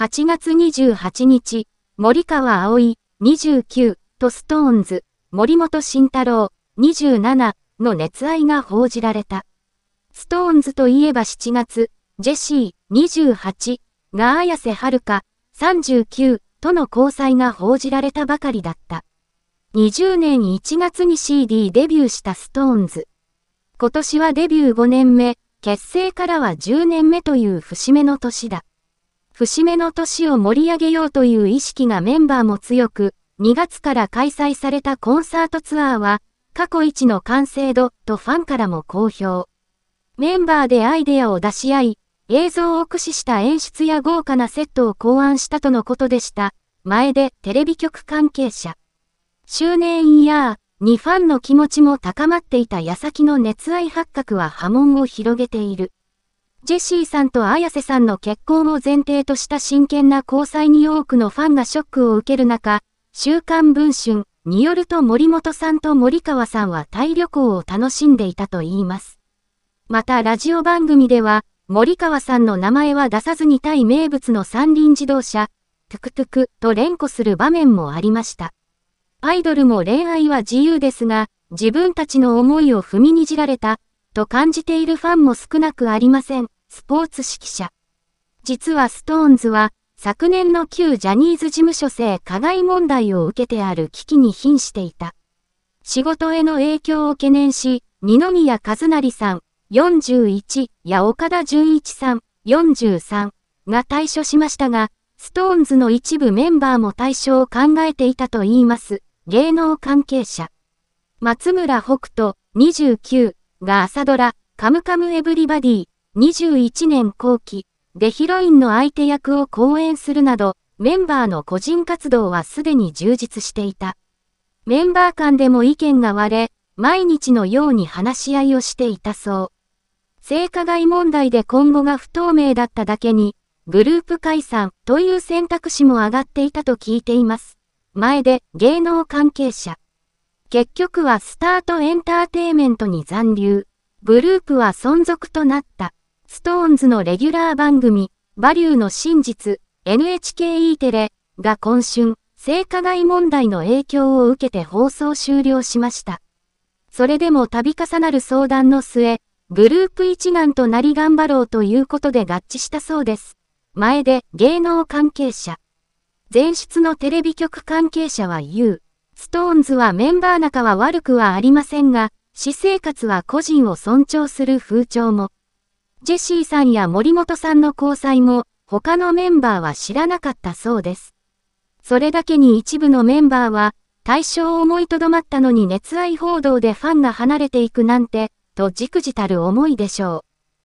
8月28日、森川葵、29、とストーンズ、森本慎太郎、27、の熱愛が報じられた。ストーンズといえば7月、ジェシー、28、が綾瀬はるか、39、との交際が報じられたばかりだった。20年1月に CD デビューしたストーンズ。今年はデビュー5年目、結成からは10年目という節目の年だ。節目の年を盛り上げようという意識がメンバーも強く、2月から開催されたコンサートツアーは、過去一の完成度とファンからも好評。メンバーでアイデアを出し合い、映像を駆使した演出や豪華なセットを考案したとのことでした。前でテレビ局関係者。周年イヤーにファンの気持ちも高まっていた矢先の熱愛発覚は波紋を広げている。ジェシーさんと綾瀬さんの結婚を前提とした真剣な交際に多くのファンがショックを受ける中、週刊文春によると森本さんと森川さんはタイ旅行を楽しんでいたといいます。またラジオ番組では、森川さんの名前は出さずにタイ名物の三輪自動車、トゥクトゥクと連呼する場面もありました。アイドルも恋愛は自由ですが、自分たちの思いを踏みにじられたと感じているファンも少なくありません。スポーツ指揮者。実はストーンズは、昨年の旧ジャニーズ事務所性加害問題を受けてある危機に瀕していた。仕事への影響を懸念し、二宮和也さん、41や岡田純一さん、43が退所しましたが、ストーンズの一部メンバーも対象を考えていたと言います。芸能関係者。松村北斗、29が朝ドラ、カムカムエブリバディ、21年後期、でヒロインの相手役を講演するなど、メンバーの個人活動はすでに充実していた。メンバー間でも意見が割れ、毎日のように話し合いをしていたそう。性加害問題で今後が不透明だっただけに、グループ解散という選択肢も上がっていたと聞いています。前で芸能関係者。結局はスタートエンターテイメントに残留。グループは存続となった。ストーンズのレギュラー番組、バリューの真実、NHKE テレが今春、性加害問題の影響を受けて放送終了しました。それでも度重なる相談の末、グループ一丸となり頑張ろうということで合致したそうです。前で芸能関係者。前出のテレビ局関係者は言う。ストーンズはメンバー仲は悪くはありませんが、私生活は個人を尊重する風潮も。ジェシーさんや森本さんの交際も、他のメンバーは知らなかったそうです。それだけに一部のメンバーは、対象を思いとどまったのに熱愛報道でファンが離れていくなんて、とじくじたる思いでしょう。